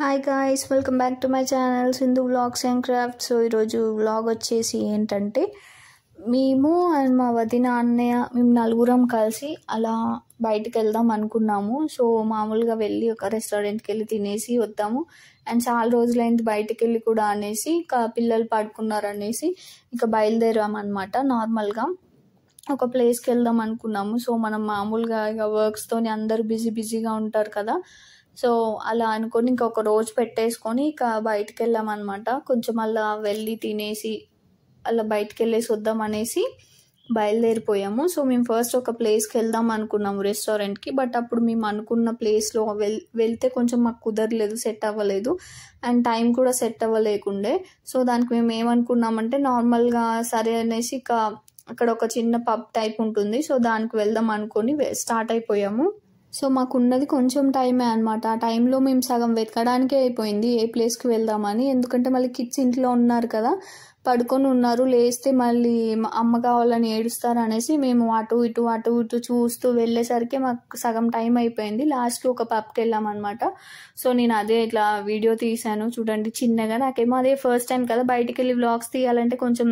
hi guys welcome back to my channel Sindhu blogs and craft so ఈరోజు blog వచ్చేసి ఏంటంటే మేము అండ్ మా వదిన అన్నయ్య మేము నలుగురం కలిసి అలా బయటకు వెళ్దాం అనుకున్నాము సో మామూలుగా వెళ్ళి ఒక రెస్టారెంట్కి వెళ్ళి తినేసి వద్దాము అండ్ చాలా రోజులైంది బయటకు వెళ్ళి కూడా అనేసి ఇంకా పిల్లలు పడుకున్నారు అనేసి ఇక బయలుదేరామన్నమాట నార్మల్గా ఒక ప్లేస్కి వెళ్దాం అనుకున్నాము సో మనం మామూలుగా ఇక వర్క్స్తోని అందరు బిజీ బిజీగా ఉంటారు కదా సో అలా అనుకొని ఇంకొక రోజు పెట్టేసుకొని ఇక బయటికి వెళ్ళామన్నమాట కొంచెం అలా వెళ్ళి తినేసి అలా బయటికి వెళ్ళేసి వద్దాం అనేసి బయలుదేరిపోయాము సో మేము ఫస్ట్ ఒక ప్లేస్కి వెళ్దాం అనుకున్నాము రెస్టారెంట్కి బట్ అప్పుడు మేము అనుకున్న ప్లేస్లో వెల్ వెళ్తే కొంచెం మాకు కుదరలేదు సెట్ అవ్వలేదు అండ్ టైం కూడా సెట్ అవ్వలేకుండే సో దానికి మేము ఏమనుకున్నామంటే నార్మల్గా సరే అనేసి ఇక అక్కడ ఒక చిన్న పబ్ టైప్ ఉంటుంది సో దానికి వెళ్దాం అనుకొని స్టార్ట్ అయిపోయాము సో మాకున్నది కొంచెం టైమే అనమాట ఆ టైంలో మేము సగం వెతకడానికే అయిపోయింది ఏ ప్లేస్కి వెళ్దామని ఎందుకంటే మళ్ళీ కిడ్స్ ఇంట్లో ఉన్నారు కదా పడుకొని ఉన్నారు లేస్తే మళ్ళీ అమ్మ కావాలని ఏడుస్తారు అనేసి మేము అటు ఇటు అటు ఇటు చూస్తూ వెళ్ళేసరికి మాకు సగం టైం అయిపోయింది లాస్ట్కి ఒక పప్పుకి వెళ్ళామన్నమాట సో నేను అదే ఇట్లా వీడియో తీశాను చూడండి చిన్నగా నాకేమో అదే ఫస్ట్ టైం కదా బయటికి వెళ్ళి వ్లాగ్స్ తీయాలంటే కొంచెం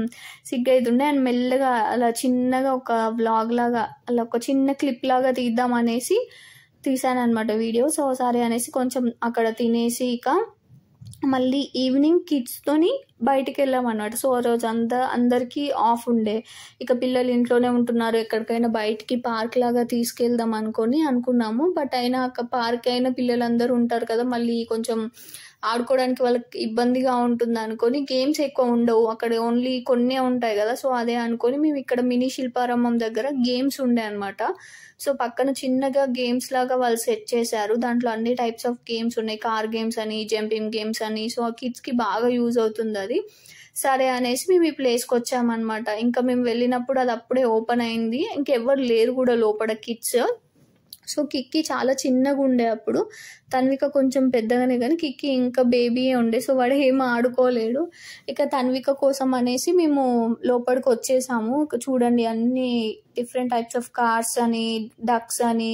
సిగ్గు అవుతుండే అండ్ మెల్లగా అలా చిన్నగా ఒక వ్లాగ్ లాగా అలా ఒక చిన్న క్లిప్ లాగా తీద్దాం అనేసి తీసాను అనమాట వీడియో సో సరే అనేసి కొంచెం అక్కడ తినేసి ఇక మళ్ళీ ఈవినింగ్ కిడ్స్తోని బయటికి అనమాట సో ఆ రోజు అంతా అందరికీ ఆఫ్ ఉండే ఇక పిల్లలు ఇంట్లోనే ఉంటున్నారు ఎక్కడికైనా బయటికి పార్క్ లాగా తీసుకెళ్దాం అనుకొని అనుకున్నాము బట్ అయినా పార్క్ అయినా పిల్లలందరూ ఉంటారు కదా మళ్ళీ కొంచెం ఆడుకోవడానికి వాళ్ళకి ఇబ్బందిగా ఉంటుంది అనుకొని గేమ్స్ ఎక్కువ ఉండవు అక్కడ ఓన్లీ కొన్నే ఉంటాయి కదా సో అదే అనుకొని మేము ఇక్కడ మినీ శిల్పారంభం దగ్గర గేమ్స్ ఉండే అనమాట సో పక్కన చిన్నగా గేమ్స్ లాగా వాళ్ళు సెట్ చేశారు దాంట్లో అన్ని టైప్స్ ఆఫ్ గేమ్స్ ఉన్నాయి కార్ గేమ్స్ అని జంపింగ్ గేమ్స్ అని సో ఆ కిడ్స్కి బాగా యూజ్ అవుతుంది ఉంటుంది సరే అనేసి మేము ఈ ప్లేస్కి వచ్చామన్నమాట ఇంకా మేము వెళ్ళినప్పుడు అది అప్పుడే ఓపెన్ అయింది ఇంకెవ్వరు లేరు కూడా లోపల కిట్స్ సో కిక్కి చాలా చిన్నగా ఉండే అప్పుడు తన్విక కొంచెం పెద్దగానే కానీ కిక్కి ఇంకా బేబీయే ఉండే సో వాడు ఏం ఆడుకోలేడు ఇక తన్విక కోసం అనేసి మేము లోపలికి వచ్చేసాము చూడండి అన్ని డిఫరెంట్ టైప్స్ ఆఫ్ కార్స్ అని డక్స్ అని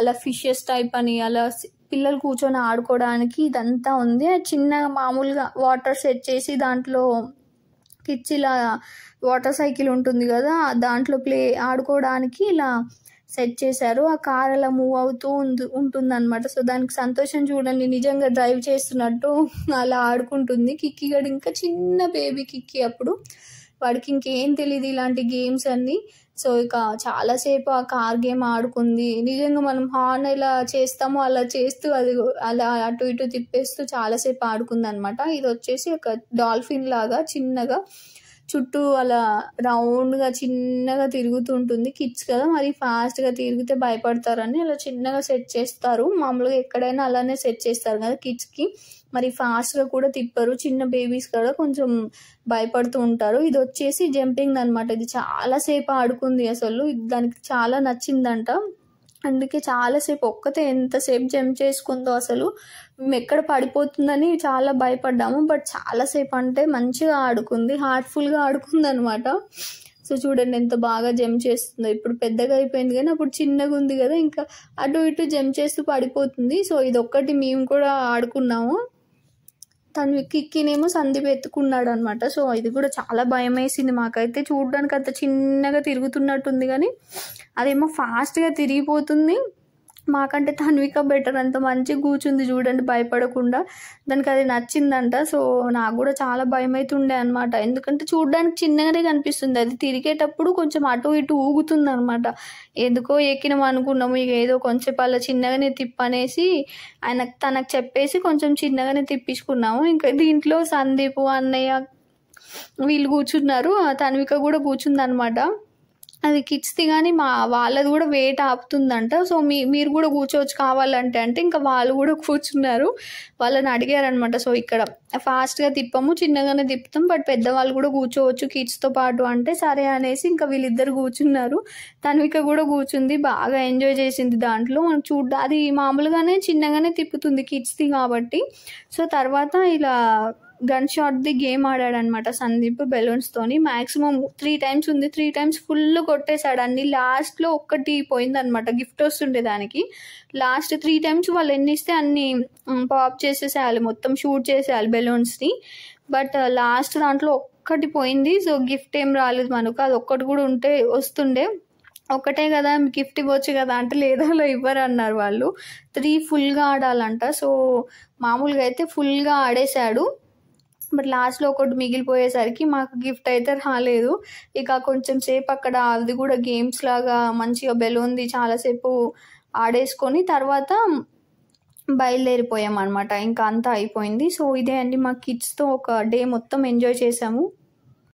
అలా ఫిషెస్ టైప్ అని అలా పిల్లలు కూర్చొని ఆడుకోవడానికి ఇదంతా ఉంది చిన్న మామూలుగా వాటర్ సెట్ చేసి దాంట్లో కిచ్చి ఇలా వాటర్ సైకిల్ ఉంటుంది కదా దాంట్లో ప్లే ఆడుకోవడానికి ఇలా సెట్ చేశారు ఆ కార్ అలా మూవ్ అవుతూ ఉంది ఉంటుంది అనమాట సో దానికి సంతోషం చూడండి నిజంగా డ్రైవ్ చేస్తున్నట్టు అలా ఆడుకుంటుంది కిక్కి గడి ఇంకా చిన్న బేబీ కిక్కి అప్పుడు వాడికి ఇంకేం తెలియదు ఇలాంటి గేమ్స్ అన్ని సో ఇక చాలాసేపు ఆ కార్ గేమ్ ఆడుకుంది నిజంగా మనం హార్న్ ఎలా చేస్తామో అలా చేస్తూ అది అలా అటు ఇటు తిప్పేస్తూ చాలాసేపు ఆడుకుంది అనమాట ఇది వచ్చేసి ఒక డాల్ఫిన్ లాగా చిన్నగా చుట్టూ అలా రౌండ్గా చిన్నగా తిరుగుతుంటుంది కిడ్స్ కదా మరి ఫాస్ట్గా తిరిగితే భయపడతారని అలా చిన్నగా సెట్ చేస్తారు మామూలుగా ఎక్కడైనా అలానే సెట్ చేస్తారు కదా కిడ్స్కి మరి ఫాస్ట్గా కూడా తిప్పరు చిన్న బేబీస్ కూడా కొంచెం భయపడుతూ ఉంటారు ఇది వచ్చేసి జంపింగ్ అనమాట ఇది చాలాసేపు ఆడుకుంది అసలు దానికి చాలా నచ్చిందంట అందుకే చాలాసేపు ఒక్కతే ఎంతసేపు జంప్ చేసుకుందో అసలు మేము ఎక్కడ పడిపోతుందని చాలా భయపడ్డాము బట్ చాలాసేపు అంటే మంచిగా ఆడుకుంది హార్ట్ఫుల్గా ఆడుకుంది అనమాట సో చూడండి ఎంత బాగా జంప్ చేస్తుందో ఇప్పుడు పెద్దగా అయిపోయింది కానీ అప్పుడు చిన్నగా ఉంది కదా ఇంకా అటు ఇటు జంప్ చేస్తూ పడిపోతుంది సో ఇది ఒక్కటి మేము కూడా ఆడుకున్నాము తను కిక్కినేమో సందీప్ అనమాట సో ఇది కూడా చాలా భయం వేసింది మాకైతే చూడడానికి అంత చిన్నగా తిరుగుతున్నట్టుంది కానీ అదేమో ఫాస్ట్గా తిరిగిపోతుంది మాకంటే తన్విక బెటర్ అంత మంచిగా కూర్చుంది చూడండి భయపడకుండా దానికి అది నచ్చిందంట సో నాకు కూడా చాలా భయం అవుతుండే అనమాట ఎందుకంటే చూడడానికి చిన్నగానే కనిపిస్తుంది అది తిరిగేటప్పుడు కొంచెం అటు ఇటు ఊగుతుంది అనమాట ఎందుకో ఎక్కినాం అనుకున్నాము ఇక ఏదో కొంచెం అలా చిన్నగానే తిప్పనేసి ఆయన తనకు చెప్పేసి కొంచెం చిన్నగానే తిప్పించుకున్నాము ఇంకా దీంట్లో సందీప్ అన్నయ్య వీళ్ళు కూర్చున్నారు తన్విక కూడా కూర్చుందనమాట అది కిడ్స్ది కానీ మా వాళ్ళది కూడా వెయిట్ ఆపుతుందంట సో మీ మీరు కూడా కూర్చోవచ్చు కావాలంటే అంటే ఇంకా వాళ్ళు కూడా కూర్చున్నారు వాళ్ళని అడిగారనమాట సో ఇక్కడ ఫాస్ట్గా తిప్పము చిన్నగానే తిప్పుతాం బట్ పెద్దవాళ్ళు కూడా కూర్చోవచ్చు కిడ్స్తో పాటు అంటే సరే అనేసి ఇంకా వీళ్ళిద్దరు కూర్చున్నారు తన్విక కూడా కూర్చుంది బాగా ఎంజాయ్ చేసింది దాంట్లో మనం చూడ అది మామూలుగానే చిన్నగానే తిప్పుతుంది కిడ్స్ది కాబట్టి సో తర్వాత ఇలా గన్ షాట్ ది గేమ్ ఆడాడనమాట సందీప్ తోని మ్యాక్సిమం త్రీ టైమ్స్ ఉంది త్రీ టైమ్స్ ఫుల్ కొట్టేశాడు అన్ని లాస్ట్లో ఒక్కటి అనమాట గిఫ్ట్ వస్తుండే దానికి లాస్ట్ త్రీ టైమ్స్ వాళ్ళు ఎన్ని ఇస్తే అన్ని పాప్ చేసేసేయాలి మొత్తం షూట్ చేసేయాలి బెలూన్స్ని బట్ లాస్ట్ దాంట్లో ఒక్కటి పోయింది సో గిఫ్ట్ ఏం రాలేదు మనకు అది ఒక్కటి కూడా ఉంటే వస్తుండే ఒకటే కదా గిఫ్ట్ ఇవ్వచ్చు కదా అంటే అలా ఇవ్వరు అన్నారు వాళ్ళు త్రీ ఫుల్గా ఆడాలంట సో మామూలుగా అయితే ఫుల్గా ఆడేశాడు బట్ లాస్ట్లో ఒకటి మిగిలిపోయేసరికి మాకు గిఫ్ట్ అయితే రాలేదు ఇక కొంచెం సేపు అక్కడ అది కూడా గేమ్స్ లాగా మంచిగా బెలూన్ది చాలాసేపు ఆడేసుకొని తర్వాత బయలుదేరిపోయాం అనమాట ఇంకా అంతా అయిపోయింది సో ఇదే అండి మా కిడ్స్తో ఒక డే మొత్తం ఎంజాయ్ చేసాము